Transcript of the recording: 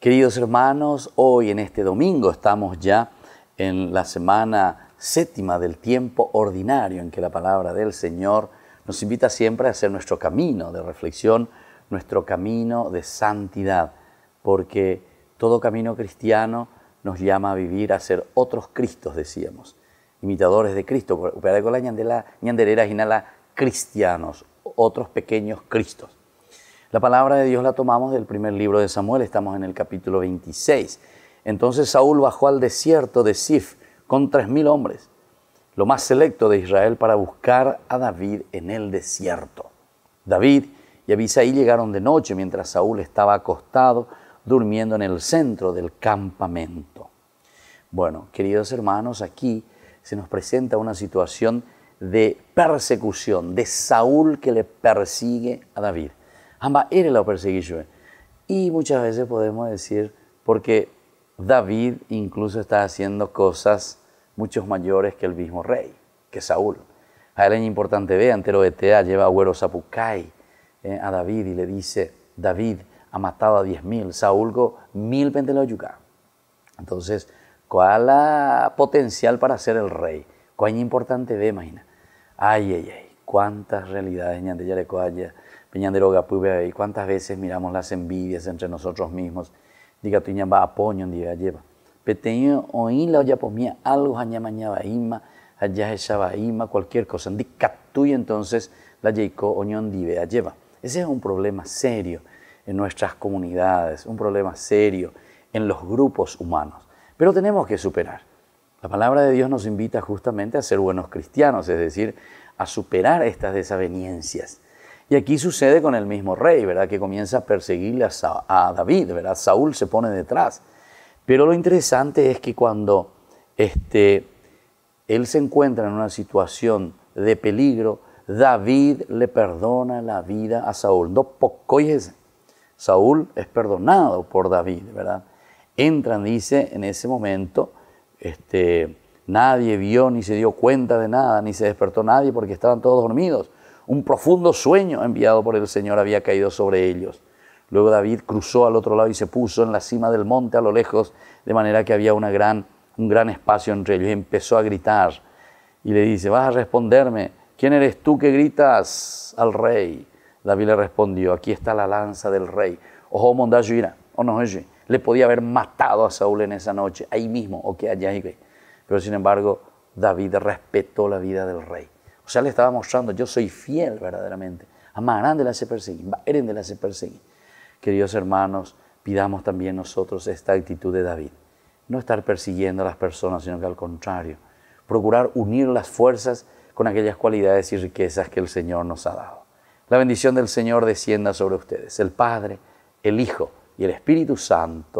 Queridos hermanos, hoy en este domingo estamos ya en la semana séptima del tiempo ordinario en que la palabra del Señor nos invita siempre a hacer nuestro camino de reflexión, nuestro camino de santidad, porque todo camino cristiano nos llama a vivir a ser otros Cristos, decíamos, imitadores de Cristo, pero y la ñanderera cristianos, otros pequeños Cristos. La palabra de Dios la tomamos del primer libro de Samuel, estamos en el capítulo 26. Entonces Saúl bajó al desierto de Sif con tres mil hombres, lo más selecto de Israel, para buscar a David en el desierto. David y Abisaí llegaron de noche mientras Saúl estaba acostado, durmiendo en el centro del campamento. Bueno, queridos hermanos, aquí se nos presenta una situación de persecución, de Saúl que le persigue a David a Y muchas veces podemos decir, porque David incluso está haciendo cosas muchos mayores que el mismo rey, que Saúl. A él es importante ver, de Etea lleva a Güero eh, a David y le dice, David ha matado a diez mil, Saúl go mil yuca. Entonces, ¿cuál la potencial para ser el rey? es importante ve, imagina? Ay, ay, ay, cuántas realidades ya. le Peñandero Gapube, y cuántas veces miramos las envidias entre nosotros mismos. Diga tu ñamba apoño, diga lleva. Peteño la oyapomía pues algo añamañaba ima, allá echaba ima, cualquier cosa. Dica y entonces la yeico oñón divea lleva. Ese es un problema serio en nuestras comunidades, un problema serio en los grupos humanos. Pero tenemos que superar. La palabra de Dios nos invita justamente a ser buenos cristianos, es decir, a superar estas desavenencias y aquí sucede con el mismo rey, ¿verdad? Que comienza a perseguirle a, David, ¿verdad? Saúl se pone detrás. Pero lo interesante es que cuando este, él se encuentra en una situación de peligro, David le perdona la vida a Saúl. No poco Saúl es perdonado por David, ¿verdad? Entran, dice, en ese momento, este, nadie vio ni se dio cuenta de nada, ni se despertó nadie porque estaban todos dormidos. Un profundo sueño enviado por el Señor había caído sobre ellos. Luego David cruzó al otro lado y se puso en la cima del monte a lo lejos, de manera que había un gran espacio entre ellos. Y empezó a gritar y le dice, vas a responderme, ¿quién eres tú que gritas al rey? David le respondió, aquí está la lanza del rey. Ojo, mondajuira, o oh, no le podía haber matado a Saúl en esa noche, ahí mismo, o que allá Pero sin embargo, David respetó la vida del rey. O sea, le estaba mostrando, yo soy fiel verdaderamente. Amarán de la se persiguen, eren de la se persigue Queridos hermanos, pidamos también nosotros esta actitud de David. No estar persiguiendo a las personas, sino que al contrario, procurar unir las fuerzas con aquellas cualidades y riquezas que el Señor nos ha dado. La bendición del Señor descienda sobre ustedes, el Padre, el Hijo y el Espíritu Santo